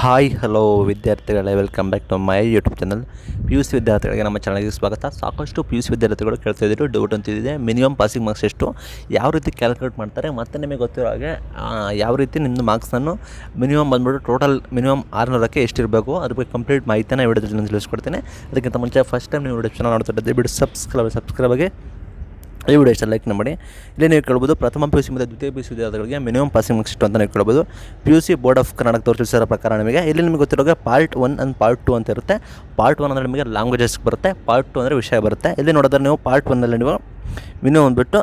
hi hello ವಿದ್ಯಾರ್ಥಿಗಳೇ welcome back to my YouTube channel P U C ವಿದ್ಯಾರ್ಥಿಗಳಿಗೆ ನಮ್ಮ ಚಾನಲ್ಗೆ ಸ್ವಾಗತ ಸಾಕಷ್ಟು ಪಿ ಯು ಸಿ ವಿದ್ಯಾರ್ಥಿಗಳು ಕೇಳ್ತಾ ಡೌಟ್ ಅಂತಿದೆ ಮಿನಿಮಮ್ ಪಾಸಿಂಗ್ ಮಾರ್ಕ್ಸ್ ಎಷ್ಟು ಯಾವ ರೀತಿ ಕ್ಯಾಲ್ಕುಲೇಟ್ ಮಾಡ್ತಾರೆ ಮತ್ತು ನಿಮಗೆ ಗೊತ್ತಿರೋ ಹಾಗೆ ಯಾವ ರೀತಿ ನಿಮ್ಮದು ಮಾರ್ಕ್ಸನ್ನು ಮಿನಿಮಮ್ ಬಂದ್ಬಿಟ್ಟು ಟೋಟಲ್ ಮಿನಿಮಮ್ ಆರುನೂರಕ್ಕೆ ಎಷ್ಟಿರಬೇಕು ಅದ್ರ ಬಗ್ಗೆ ಕಂಪ್ಲೀಟ್ ಮಾಹಿತಿನ ವಿಡಿಯೋದಲ್ಲಿ ನಾನು ತಿಳಿಸ್ಕೊಡ್ತೀನಿ ಅದಕ್ಕಿಂತ ಮುಂಚೆ ಫಸ್ಟ್ ಟೈಮ್ ನೀವು ಯೂಟ್ಯೂಬ್ ಚಾನಲ್ ನೋಡ್ತಾ ಇದ್ದೀವಿ ಬಿಟ್ಟು ಸಬ್ಸ್ಕ್ರೈಬ್ ಸಬ್ಸ್ಕ್ರೈಬ್ ಆಗಿ ಈ ವಿಡಿಯೋ ಇಷ್ಟ ಲೈಕ್ ಮಾಡಿ ಇಲ್ಲಿ ನೀವು ಕೇಳ್ಬೋದು ಪ್ರಥಮ ಪಿ ಯು ಸಿ ಮತ್ತು ದ್ವಿತೀಯ ಪಿ ಯು ಸಿ ವಿದ್ಯಾರ್ಥಿಗಳಿಗೆ ಮಿನಿಮಮ್ ಪಾಸಿಂಗ್ ಮಾರ್ಕ್ಸ್ ಇಷ್ಟು ಅಂತ ನೀವು ಕೇಳ್ಬೋದು P U C board of Karnataka ತೋರಿಸಿರೋ ಪ್ರಕಾರ ನಿಮಗೆ ಇಲ್ಲಿ ನಿಮಗೆ ಗೊತ್ತಿರೋಗೆ part one and part two ಅಂತ ಇರುತ್ತೆ ಪಾರ್ಟ್ ಒನ್ ಅಂದರೆ ನಿಮಗೆ ಲ್ಯಾಂಗ್ವೇಜಸ್ ಬರುತ್ತೆ ಪಾರ್ಟ್ ಟು ಅಂದರೆ ವಿಷಯ ಬರುತ್ತೆ ಇಲ್ಲಿ ನೋಡಿದ್ರೆ ನೀವು ಪಾರ್ಟ್ ಒನ್ನಲ್ಲಿ ನೀವು ಮಿನಿಮಮ್ ಬಂದುಬಿಟ್ಟು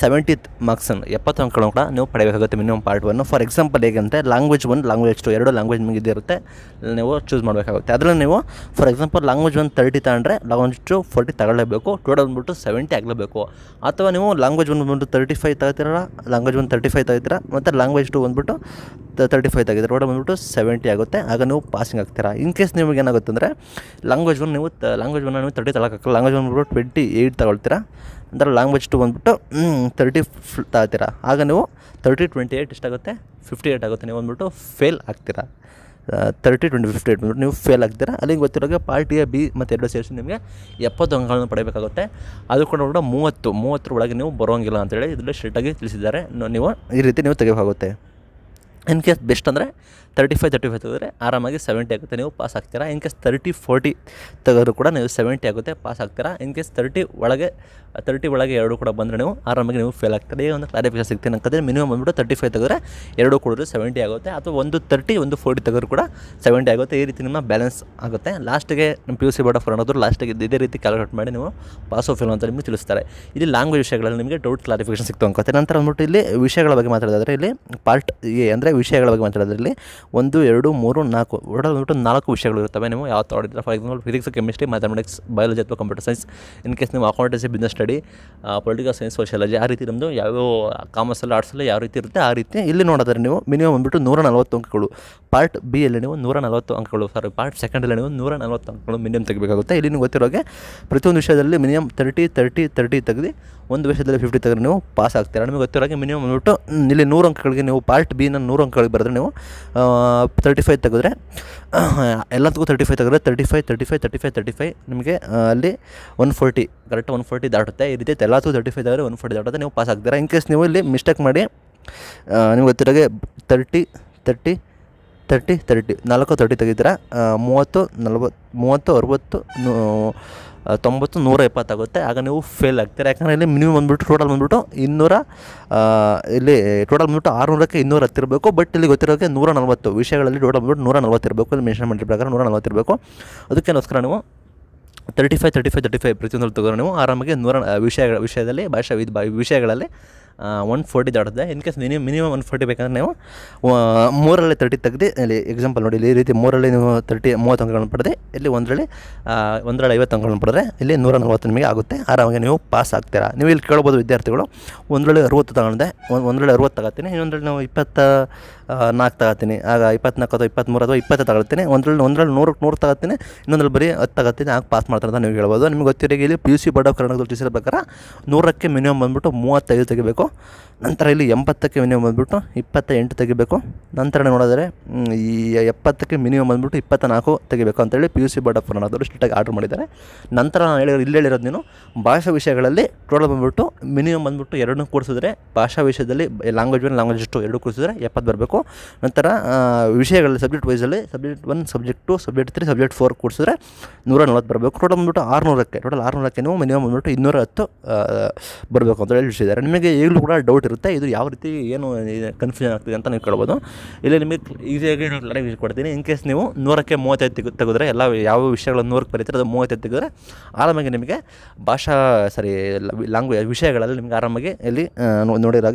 ಸೆವೆಂಟಿತ್ ಮಾರ್ಕ್ಸನ್ನು ಎಪ್ಪತ್ತು ಅಂಕಗಳನ್ನು ಕೂಡ ನೀವು ಪಡೆಯಬೇಕಾಗುತ್ತೆ minimum part one for example ಹೇಗಂತೆ ಲ್ಯಾಂಗ್ವೇಜ್ ಒನ್ ಲ್ಯಾಂಗ್ವೇಜ್ ಟು ಎರಡು ಲ್ಯಾಂಗ್ವೇಜ್ ನಿಮಗೆ ಇದಿರುತ್ತೆ ನೀವು ಚೂಸ್ ಮಾಡಬೇಕಾಗುತ್ತೆ ಅದರಲ್ಲಿ ನೀವು for example language one thirty ತಗೊಂಡ್ರೆ ಲ್ಯಾಂಗ್ವೇಜ್ ಟು ಫೋರ್ಟಿ ತಗೊಳ್ಳೇಬೇಕು ಟೋಟಲ್ ಬಂದುಬಿಟ್ಟು ಸೆವೆಂಟಿ ಆಗಲೇಬೇಕು ಅಥವಾ ನೀವು ಲ್ಯಾಂಗ್ವೇಜ್ ಒನ್ ಬಂದು ತರ್ಟಿ ಫೈವ್ ತಗೋತೀರಲ್ಲ ಲ್ಯಾಂಗ್ವೇಜ್ ಒಂದು ತರ್ಟಿ ಫೈವ್ ತಗೋತೀರ ಮತ್ತು ಲ್ಯಾಂಗ್ವೇಜ್ ಟು ಬಂದುಬಿಟ್ಟು ತರ್ಟಿ ಫೈವ್ ತೆಗಿದ್ರೆ ಟೋಟಲ್ ಬಂದುಬಿಟ್ಟು ಸೆವೆಂಟಿ ಆಗುತ್ತೆ ಆಗ ನೀವು ಪಾಸಿಂಗ್ ಆಗ್ತೀರಾ ಇನ್ ಕೇಸ್ ನಿಮಗೆ ಏನಾಗುತ್ತೆ ಅಂದರೆ ಲ್ಯಾಂಗ್ವೇಜ್ ಒನ್ ನೀವು ಲ್ಯಾಂಗ್ವೇಜ್ ಒನ್ ನೀವು ತರ್ಟಿ ತಗೊಳ್ಳೋಕ್ಕಾಗಲ್ಲ ಲ್ಯಾಂಗ್ವೇಜ್ ಬಂದುಬಿಟ್ಟು ಟ್ವೆಂಟಿ ಏಯ್ಟ್ ತಗೊಳ್ತೀರಾ ಅಂದರೆ ಲಾಂಗ್ವೇಜ್ ಟು ಬಂದುಬಿಟ್ಟು ತರ್ಟಿ ಫ್ ತಗೋತೀರ ಆಗ ನೀವು ತರ್ಟಿ ಟ್ವೆಂಟಿ ಏಯ್ಟ್ ಎಷ್ಟಾಗುತ್ತೆ ಫಿಫ್ಟಿ ಏಯ್ಟ್ ಆಗುತ್ತೆ ನೀವು ಬಂದುಬಿಟ್ಟು ಫೇಲ್ ಆಗ್ತೀರಾ ತರ್ಟಿ ಟ್ವೆಂಟಿ ಫಿಫ್ಟಿ ಏಟ್ ಬಂದ್ಬಿಟ್ಟು ನೀವು ಫೇಲ್ ಆಗ್ತೀರಾ ಅಲ್ಲಿಗೆ ಗೊತ್ತಿರೋಗೆ ಪಾರ್ಟಿ ಎ ಬಿ ಮತ್ತು ಎರಡು ಸೇರಿಸಿ ನಿಮಗೆ ಎಪ್ಪತ್ತು ಅಂಕಗಳನ್ನು ಪಡೆಯಬೇಕಾಗುತ್ತೆ ಅದು ಕೂಡ ಮೂವತ್ತು ಮೂವತ್ತರ ಒಳಗೆ ನೀವು ಬರೋಂಗಿಲ್ಲ ಅಂತೇಳಿ ಇದರಲ್ಲಿ ಸ್ಟ್ರಿಕ್ಟಾಗಿ ತಿಳಿಸಿದ್ದಾರೆ ನೀವು ಈ ರೀತಿ ನೀವು ತೆಗೆಯಬೇಕಾಗುತ್ತೆ ಇನ್ ಕೇಸ್ ಬೆಸ್ಟ್ ಅಂದರೆ ತರ್ಟಿ ಫೈವ್ ತರ್ಟಿ ಫೈವ್ ತೆಗೆದ್ರೆ ಆರಾಮಾಗಿ ಸೆವೆಂಟಿ ಆಗುತ್ತೆ ನೀವು ಪಾಸ್ ಆಗ್ತೀರಾ ಇನ್ ಕೇಸ್ ತರ್ಟಿ ಫೋರ್ಟಿ ತೆಗೆದ್ರೂ ಕೂಡ ನೀವು ಸೆವೆಂಟಿ ಆಗುತ್ತೆ ಪಾಸ್ ಆಗ್ತೀರಾ ಇನ್ ಕೇಸ್ ತರ್ಟಿ ಒಳಗೆ ತರ್ಟಿ ಒಳಗೆ ಎರಡು ಕೂಡ ಬಂದರೆ ನೀವು ಆರಾಮಾಗಿ ನೀವು ಫೇಲ್ ಆಗ್ತೀರಾ ಒಂದು ಕ್ಲಾರಿಫಿಕೇಶನ್ ಸಿಗ್ತೀನಿ ಅಂತಂದರೆ ಮಿನಿಮಮ್ ಬಂದುಬಿಟ್ಟು ತರ್ಟಿ ಫೈವ್ ತೆಗೆದ್ರೆ ಎರಡು ಕೊಡೋದು ಸೆವೆಂಟಿ ಆಗುತ್ತೆ ಅಥವಾ ಒಂದು ತರ್ಟಿ ಒಂದು ಫೋರ್ಟಿ ತೆಗೆದ್ರು ಕೂಡ ಸೆವೆಂಟಿ ಆಗುತ್ತೆ ಈ ರೀತಿ ನಿಮ್ಮ ಬ್ಯಾಲೆನ್ಸ್ ಆಗುತ್ತೆ ಲಾಸ್ಟಿಗೆ ನಮ್ಮ P U C board of ಅನ್ನೋದು ಲಾಸ್ಟಿಗೆ ಇದೇ ರೀತಿ ಕ್ಯಾಲ್ಕುಲೇಟ್ ಮಾಡಿ ನೀವು ಪಾಸ್ ಆಫ್ ಫೇಲ್ ಅಂತ ನಿಮಗೆ ತಿಳಿಸ್ತಾರೆ ಇಲ್ಲಿ ಲ್ಯಾಂಗ್ವೇಜ್ ವಿಷಯಗಳಲ್ಲಿ ನಿಮಗೆ ಡೌಟ್ ಕ್ಲಾರಿಫಿಕೇಶನ್ ಸಿಕ್ತು ಅಂತ ನಂತರ ಅಂದ್ಬಿಟ್ಟು ಇಲ್ಲಿ ವಿಷಯಗಳ ಬಗ್ಗೆ ಮಾತಾಡಿದ್ರೆ ಇಲ್ಲಿ ಪಾರ್ಟ್ ಎ ಅಂದರೆ ವಿಷಯಗಳ ಬಗ್ಗೆ ಮಾತಾಡೋದ್ರಲ್ಲಿ ಒಂದು ಎರಡು ಮೂರು ನಾಲ್ಕು ಒಟ್ಟು ನಾಲ್ಕು ವಿಷಯಗಳು ಇರ್ತವೆ ನೀವು ಯಾವ ತಗೊಂಡಿದ್ರೆ for example physics chemistry mathematics biology ಅಥವಾ ಕಂಪ್ಯೂಟರ್ ಸೈನ್ಸ್ ಇನ್ ಕೇಸ್ ನೀವು accountancy business study political science sociology ಆ ರೀತಿ ನಮ್ಮದು ಯಾವ್ಯಾವ ಕಾಮರ್ಸಲ್ಲಿ ಆರ್ಟ್ಸಲ್ಲಿ ಯಾವ ರೀತಿ ಇರುತ್ತೆ ಆ ರೀತಿ ಇಲ್ಲಿ ನೋಡಿದ್ರೆ ನೀವು ಮಿನಿಮಮ್ ಬಂದುಬಿಟ್ಟು ನೂರ ನಲವತ್ತು ಅಂಕಗಳು ಪಾರ್ಟ್ ಬಿ ಅಲ್ಲಿ ನೀವು ನೂರ ನಲವತ್ತು ಅಂಕಗಳು ಸಾರಿ ಪಾರ್ಟ್ ಸೆಕೆಂಡಲ್ಲಿ ನೀವು ನೂರ ನಲವತ್ತು ಅಂಕಗಳು ಮಿನಿಮಮ್ ತೆಗಿಬೇಕಾಗುತ್ತೆ ಇಲ್ಲಿ ನೀವು ಗೊತ್ತಿರೋಗೆ ಪ್ರತಿಯೊಂದು ವಿಷಯದಲ್ಲಿ ಮಿನಿಮಮ್ ತರ್ಟಿ ತರ್ಟಿ ತರ್ಟಿ ತೆಗೆದು ಒಂದು ವಿಷಯದಲ್ಲಿ ಫಿಫ್ಟಿ ತೆಗೆದ್ರೆ ನೀವು ಪಾಸ್ ಆಗ್ತೀರ ನಿಮಗೆ ಗೊತ್ತಿರೋಗೆ ಮಿನಿಮಮ್ ಬಂದುಬಿಟ್ಟು ಇಲ್ಲಿ ನೂರು ಅಂಕಗಳಿಗೆ ನೀವು ಪಾರ್ಟ್ ಬಿನ ನೂರು ಅಂಕಗಳಿಗೆ ಬರೆದ್ರೆ ನೀವು ತರ್ಟಿ ಫೈವ್ ತೆಗೆದ್ರೆ ಎಲ್ಲದಕ್ಕೂ ತರ್ಟಿ ಫೈವ್ ತೆಗೆದ್ರೆ thirty five thirty five thirty five thirty five ನಿಮಗೆ ಅಲ್ಲಿ one forty correct one forty ದಾಟುತ್ತೆ ಈ ರೀತಿ ಎಲ್ಲದಕ್ಕೂ ತರ್ಟಿ ಫೈವ್ ತೆಗೆದ್ರೆ ಒನ್ ಫೋರ್ಟಿ ದಾಟುತ್ತೆ ನೀವು ಪಾಸ್ ಆಗ್ತೀರಾ ಇನ್ ಕೇಸ್ ನೀವು ಇಲ್ಲಿ ಮಿಸ್ಟೇಕ್ ಮಾಡಿ ನಿಮ್ಗೆ ಗೊತ್ತಿರೋಗೆ ತರ್ಟಿ ತರ್ಟಿ ತರ್ಟಿ ತರ್ಟಿ ನಾಲ್ಕು ತರ್ಟಿ ತೆಗಿದ್ರೆ ಮೂವತ್ತು ನಲ್ವತ್ತು ಮೂವತ್ತು ಅರವತ್ತು ತೊಂಬತ್ತು ನೂರ ಇಪ್ಪತ್ತಾಗುತ್ತೆ ಆಗ ನೀವು ಫೇಲ್ ಆಗ್ತೀರಾ ಯಾಕಂದರೆ ಇಲ್ಲಿ ಮಿನಿಮಮ್ ಬಂದುಬಿಟ್ಟು ಟೋಟಲ್ ಬಂದುಬಿಟ್ಟು ಇನ್ನೂರ ಇಲ್ಲಿ ಟೋಟಲ್ ಬಂದುಬಿಟ್ಟು ಆರುನೂರಕ್ಕೆ ಇನ್ನೂರ ಹತ್ತಿರಬೇಕು ಬಟ್ ಇಲ್ಲಿ ಗೊತ್ತಿರೋಕ್ಕೆ ನೂರ ನಲ್ವತ್ತು ವಿಷಯಗಳಲ್ಲಿ ಟೋಟಲ್ ಬಂದುಬಿಟ್ಟು ನೂರ ನಲ್ವತ್ತಿರಬೇಕು ಇಲ್ಲಿ ಮೆನ್ಷನ್ ಮಾಡಿರೋ ಪ್ರಕಾರ ನೂರ ನಲ್ವತ್ತಿರಬೇಕು ಅದಕ್ಕೇನೋಸ್ಕರ ನೀವು thirty five thirty five thirty five ಪ್ರತಿಯೊಂದರಲ್ಲಿ ತಗೊಂಡು ನೀವು ಆರಾಮಾಗಿ ನೂರ ವಿಷಯಗಳ ವಿಷಯದಲ್ಲಿ ಭಾಷಾ ವಿಧ ವಿಷಯಗಳಲ್ಲಿ ಒನ್ ಫೋರ್ಟಿ ದಾಟುತ್ತೆ in case minimum minimum one forty ಬೇಕಂದ್ರೆ ನೀವು ಮೂರಲ್ಲಿ ತರ್ಟಿ ತೆಗೆದು ಇಲ್ಲಿ ಎಕ್ಸಾಂಪಲ್ ನೋಡಿ ಇಲ್ಲಿ ಈ ರೀತಿ ಮೂರಲ್ಲಿ ನೀವು ತರ್ಟಿ ಮೂವತ್ತು ಅಂಕಗಳನ್ನು ಪಡೆದೇ ಇಲ್ಲಿ ಒಂದರಲ್ಲಿ ಒಂದರಲ್ಲಿ ಐವತ್ತು ಅಂಕಗಳನ್ನು ಪಡೆದ್ರೆ ಇಲ್ಲಿ ನೂರ ನಲವತ್ತು ನಿಮಗೆ ಆಗುತ್ತೆ ಆರಾಮಾಗಿ ನೀವು ಪಾಸ್ ಆಗ್ತೀರಾ ನೀವು ಇಲ್ಲಿ ಕೇಳ್ಬೋದು ವಿದ್ಯಾರ್ಥಿಗಳು ಒಂದರಲ್ಲಿ ಅರುವತ್ತು ತಗೊಂಡೆ ಒಂದರಲ್ಲಿ ಅರುವತ್ತು ತಗೋತೀನಿ ಇನ್ನೊಂದರಲ್ಲಿ ನಾವು ಇಪ್ಪತ್ತ ನಾಲ್ಕು ತಗೋತೀನಿ ಆಗ ಇಪ್ಪತ್ನಾಲ್ಕು ಅಥವಾ ಇಪ್ಪತ್ತ್ಮೂರು ಅಥವಾ ಇಪ್ಪತ್ತು ತಗೊಳ್ತೀನಿ ಒಂದರಲ್ಲಿ ಒಂದರಲ್ಲಿ ನೂರಕ್ಕೆ ನೂರು ತಗೋತೀನಿ ಇನ್ನೊಂದ್ರಲ್ಲಿ ಬರೀ ಹತ್ತು ತಗೋತೀನಿ ಆಗ ಪಾಸ್ ಮಾಡ್ತಾರೆ ಅಂತ ನೀವು ಹೇಳ್ಬೋದು ನಿಮ್ಗೆ ಗೊತ್ತಿರೋ ಇಲ್ಲಿ P U C board of ಕರ್ನಾಟಕದ ಪ್ರಕಾರ ನೂರಕ್ಕೆ ಮಿನಿಮಮ್ ಬಂದುಬಿಟ್ಟು ಮೂವತ್ತೈದು ತೆಗಿಬೇಕು ನಂತರ ಇಲ್ಲಿ ಎಂಬತ್ತಕ್ಕೆ ಮಿನಿಮಮ್ ಬಂದುಬಿಟ್ಟು ಇಪ್ಪತ್ತ ಎಂಟು ತೆಗಿಬೇಕು ನಂತರ ನೋಡಿದರೆ ಈ ಎಪ್ಪತ್ತಕ್ಕೆ ಮಿನಿಮಮ್ ಬಂದುಬಿಟ್ಟು ಇಪ್ಪತ್ತ ನಾಲ್ಕು ತೆಗಿಬೇಕು ಅಂತೇಳಿ P U C board of ಕರ್ನಾಟಕದವರು ಸ್ಟ್ರಿಕ್ಟಾಗಿ ಆರ್ಡರ್ ಮಾಡಿದ್ದಾರೆ ನಂತರ ನಾನು ಹೇಳಿರೋ ಇಲ್ಲಿ ಹೇಳಿರೋದು ನೀನು ಭಾಷಾ ವಿಷಯಗಳಲ್ಲಿ ಟೋಟಲ್ ಬಂದುಬಿಟ್ಟು ಮಿನಿಮಮ್ ಬಂದುಬಿಟ್ಟು ಎರಡನ್ನೂ ಕೂಡಿಸಿದ್ರೆ ಭಾಷಾ ವಿಷಯದಲ್ಲಿ ಲ್ಯಾಂಗ್ವೇಜ್ ಒನ್ ಲ್ಯಾಂಗ್ವೇಜ್ ಟು ಎರಡು ಕೂಡಿಸಿದ್ರೆ ಎಪ್ಪತ್ತು ಬರಬೇಕು ನಂತರ ವಿಷಯಗಳಲ್ಲಿ ಸಬ್ಜೆಕ್ಟ್ ವೈಸಲ್ಲಿ subject one subject two subject three subject four ಕೂಡಿಸಿದ್ರೆ ನೂರ ನಲ್ವತ್ತು ಬರಬೇಕು ಟೋಟಲ್ ಬಂದುಬಿಟ್ಟು ಆರುನೂರಕ್ಕೆ ಟೋಟಲ್ ಆರುನೂರಕ್ಕೆ ನೀವು ಮಿನಿಮಮ್ ಬಂದುಬಿಟ್ಟು ಇನ್ನೂರ ಹತ್ತು ಬರಬೇಕು ಅಂತ ಹೇಳಿ ಇದೆ ನಿಮಗೆ ಈಗಲೂ ಕೂಡ ಡೌಟ್ ಇರುತ್ತೆ ಇದು ಯಾವ ರೀತಿ ಏನು ಕನ್ಫ್ಯೂಷನ್ ಆಗ್ತಿದೆ ಅಂತ ನೀವು ಕೇಳ್ಬೋದು ಇಲ್ಲಿ ನಿಮಗೆ ಈಸಿಯಾಗಿ ಯೂಸ್ ಕೊಡ್ತೀನಿ ಇನ್ ಕೇಸ್ ನೀವು ನೂರಕ್ಕೆ ಮೂವತ್ತೈದು ತೆಗೆ ತೆಗೆದ್ರೆ ಎಲ್ಲ ಯಾವ ವಿಷಯಗಳು ನೂರಕ್ಕೆ ಬರೀತಾರೆ ಅದು ಮೂವತ್ತೈದು ತೆಗೆದ್ರೆ ಆರಾಮಾಗಿ ನಿಮಗೆ ಭಾಷಾ ಸರಿ ಲ್ಯಾಂಗ್ವೇಜ್ ವಿಷಯಗಳಲ್ಲಿ ನಿಮಗೆ ಆರಾಮಾಗಿ ಇಲ್ಲಿ ನೋಡಿರೋ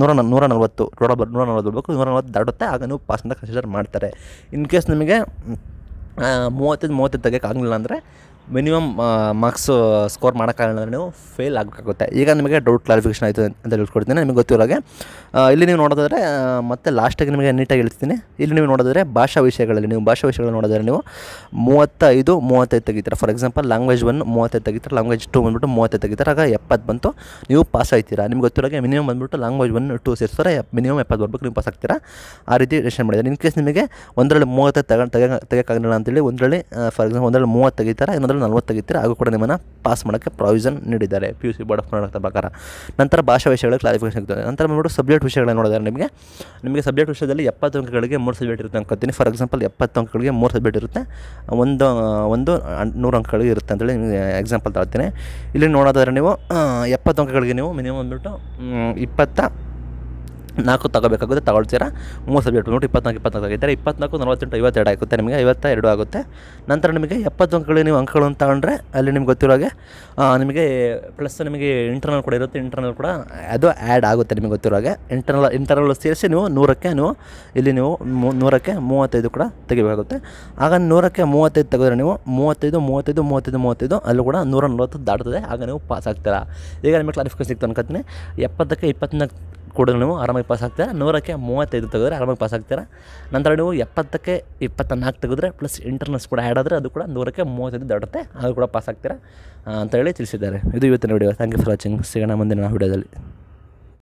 ನೂರ ನೂರ ನಲ್ವತ್ತು ರೋಡ ನೂರ ನಲ್ವತ್ತು ಬರಬೇಕು ನೂರ ನಲ್ವತ್ತು ದಾಡುತ್ತೆ ಆಗ ನೀವು ಪಾಸ್ ಅಂತ ಕನ್ಸಿಡರ್ ಮಾಡ್ತಾರೆ ಇನ್ ಕೇಸ್ ನಿಮಗೆ ಮೂವತ್ತೈದು ಮೂವತ್ತೈದು ತೆಗೆಯೋಕ್ಕಾಗಲಿಲ್ಲ ಅಂದರೆ ಮಿನಿಮಮ್ ಮಾರ್ಕ್ಸ್ ಸ್ಕೋರ್ ಮಾಡೋಕ್ಕಾಗಲ್ಲ ಅಂದರೆ ನೀವು ಫೇಲ್ ಆಗಬೇಕಾಗುತ್ತೆ ಈಗ ನಿಮಗೆ ಡೌಟ್ ಕ್ಲಾರಿಫಿಕೇಷನ್ ಆಯಿತು ಅಂತ ಹೇಳ್ಕೊಡ್ತೀನಿ ನಿಮಗೆ ಗೊತ್ತಿರೋಗೆ ಇಲ್ಲಿ ನೀವು ನೋಡೋದಾದರೆ ಮತ್ತೆ ಲಾಸ್ಟಿಗೆ ನಿಮಗೆ ನೀಟಾಗಿ ಹೇಳ್ತೀನಿ ಇಲ್ಲಿ ನೀವು ನೋಡಿದ್ರೆ ಭಾಷಾ ವಿಷಯಗಳಲ್ಲಿ ನೀವು ಭಾಷಾ ವಿಷಯಗಳು ನೋಡಿದ್ರೆ ನೀವು ಮೂವತ್ತೈದು ಮೂವತ್ತೈದು ತೆಗಿತೀರ ಫಾರ್ ಎಕ್ಸಾಂಪಲ್ ಲ್ಯಾಂಗ್ವೇಜ್ ಒನ್ ಮೂವತ್ತೈದು ತೆಗಿತಾರೆ ಲ್ಯಾಂಗ್ವೇಜ್ ಟು ಬಂದುಬಿಟ್ಟು ಮೂವತ್ತೈದು ತೆಗಿತಾರೆ ಆಗ ಎಪ್ಪತ್ತು ಬಂತು ನೀವು ಪಾಸ್ ಆಯ್ತೀರಾ ನಿಮ್ಗೆ ಗೊತ್ತಿರೋಗೆ ಮಿನಿಮಮ್ ಬಂದುಬಿಟ್ಟು ಲ್ಯಾಂಗ್ವೇಜ್ ಒನ್ ಟು ಸೇರಿಸ್ತಾರೆ ಮಿನಿಮಮ್ ಎಪ್ಪತ್ತು ಬರ್ಬೇಕು ನೀವು ಪಾಸ್ ಆಗ್ತೀರಾ ಆ ರೀತಿ ಡಿಸಿಷನ್ ಮಾಡಿದ್ದಾರೆ ಇನ್ ಕೇಸ್ ನಿಮಗೆ ಒಂದರಲ್ಲಿ ಮೂವತ್ತೈದು ತಗೊಂಡು ತೆಗೆ ತೆಗೋಕ್ಕಾಗಲಿಲ್ಲ ಅಂತೇಳಿ ಒಂದರಲ್ಲಿ ಫಾರ್ ಎಕ್ಸಾಂಪಲ್ ಒಂದರಲ್ಲಿ ಮೂವತ್ತು ತೆಗಿತಾರೆ ಇನ್ನೊಂದರಲ್ಲಿ ನೂರರಲ್ಲಿ ನಲ್ವತ್ತು ತೆಗಿತೀರ ಹಾಗೂ ಕೂಡ ನಿಮ್ಮನ್ನು ಪಾಸ್ ಮಾಡೋಕ್ಕೆ ಪ್ರಾವಿಷನ್ ನೀಡಿದ್ದಾರೆ P U C board of Karnataka ಪ್ರಕಾರ ನಂತರ ಭಾಷಾ ವಿಷಯಗಳು ಕ್ಲಾರಿಫಿಕೇಷನ್ ಸಿಗ್ತದೆ ನಂತರ ನೋಡು ಸಬ್ಜೆಕ್ಟ್ ವಿಷಯಗಳನ್ನು ನೋಡಿದರೆ ನಿಮಗೆ ನಿಮಗೆ ಸಬ್ಜೆಕ್ಟ್ ವಿಷಯದಲ್ಲಿ ಎಪ್ಪತ್ತು ಅಂಕಗಳಿಗೆ ಮೂರು ಸಬ್ಜೆಕ್ಟ್ ಇರುತ್ತೆ ಅನ್ಕೋತೀನಿ ಫಾರ್ ಎಕ್ಸಾಂಪಲ್ ಎಪ್ಪತ್ತು ಅಂಕಗಳಿಗೆ ಮೂರು ಸಬ್ಜೆಕ್ಟ್ ಇರುತ್ತೆ ಒಂದು ಒಂದು ನೂರು ಅಂಕಗಳಿಗೆ ಇರುತ್ತೆ ಅಂತೇಳಿ ನಿಮಗೆ ಎಕ್ಸಾಂಪಲ್ ತಗೊಳ್ತೀನಿ ಇಲ್ಲಿ ನೋಡೋದಾದ್ರೆ ನೀವು ಎಪ್ಪತ್ತು ಅಂಕಗಳಿಗೆ ನೀವು ಮಿನಿಮಮ್ ಅಂದ್ಬಿಟ್ಟು ಇಪ್ಪತ್ತ ನಾಲ್ಕು ತಗೋಬೇಕಾಗುತ್ತೆ ತಗೊಳ್ತೀರಾ ಮೂರು ಸಬ್ಜೆಕ್ಟ್ ನೋಡಿ ಇಪ್ಪತ್ನಾಲ್ಕು ಇಪ್ಪತ್ನಾಲ್ಕು ಆಗಿದ್ದಾರೆ ಇಪ್ಪತ್ನಾಲ್ಕು ನಲವತ್ತೆಂಟು ಐವತ್ತೆರಡು ಆಗುತ್ತೆ ನಿಮಗೆ ಐವತ್ತ ಎರಡು ಆಗುತ್ತೆ ನಂತರ ನಿಮಗೆ ಎಪ್ಪತ್ತು ಅಂಕಗಳು ನೀವು ಅಂಕಗಳನ್ನು ತಗೊಂಡ್ರೆ ಅಲ್ಲಿ ನಿಮ್ಗೆ ಗೊತ್ತಿರೋ ಹಾಗೆ ನಿಮಗೆ ಪ್ಲಸ್ ನಿಮಗೆ ಇಂಟರ್ನಲ್ ಕೂಡ ಇರುತ್ತೆ ಇಂಟರ್ನಲ್ ಕೂಡ ಅದು ಆ್ಯಡ್ ಆಗುತ್ತೆ ನಿಮಗೆ ಗೊತ್ತಿರೋ ಹಾಗೆ ಇಂಟರ್ನಲ್ ಇಂಟರ್ನಲ್ ಸೇರಿಸಿ ನೀವು ನೂರಕ್ಕೆ ನೀವು ಇಲ್ಲಿ ನೀವು ನೂರಕ್ಕೆ ಮೂವತ್ತೈದು ಕೂಡ ತೆಗಿಬೇಕಾಗುತ್ತೆ ಆಗ ನೂರಕ್ಕೆ ಮೂವತ್ತೈದು ತೆಗೆದ್ರೆ ನೀವು ಮೂವತ್ತೈದು ಮೂವತ್ತೈದು ಮೂವತ್ತೈದು ಮೂವತ್ತೈದು ಅಲ್ಲೂ ಕೂಡ ನೂರ ನಲ್ವತ್ತು ದಾಟ್ತದೆ ಆಗ ನೀವು ಪಾಸ್ ಆಗ್ತೀರಾ ಈಗ ನಿಮಗೆ ಕ್ಲಾರಿಫಿಕೇಶನ್ ಸಿಗ್ತದೆ ಅನ್ಕೋತೀನಿ ಎಪ್ಪತ್ತಕ್ಕೆ ಇಪ್ಪತ್ತ್ನಾಲ್ಕು ಕೂಡ ನೀವು ಆರಾಮಾಗಿ ಪಾಸ್ ಆಗ್ತೀರಾ ನೂರಕ್ಕೆ ಮೂವತ್ತೈದು ತೆಗೆದ್ರೆ ಆರಾಮಾಗಿ ಪಾಸ್ ಆಗ್ತೀರಾ ನಂತರ ನೀವು ಎಪ್ಪತ್ತಕ್ಕೆ ಇಪ್ಪತ್ತ ನಾಲ್ಕು ತೆಗೆದ್ರೆ ಪ್ಲಸ್ ಇಂಟರ್ನಲ್ಸ್ ಕೂಡ ಆ್ಯಡ್ ಆದರೆ ಅದು ಕೂಡ ನೂರಕ್ಕೆ ಮೂವತ್ತೈದು ದೊಡ್ಡತೆ ಅದು ಕೂಡ ಪಾಸ್ ಆಗ್ತೀರಾ ಅಂತೇಳಿ ತಿಳಿಸಿದ್ದಾರೆ ಇದು ಇವತ್ತಿನ video thank you for watching ಸಿಗೋಣ ಮುಂದಿನ ವಿಡಿಯೋದಲ್ಲಿ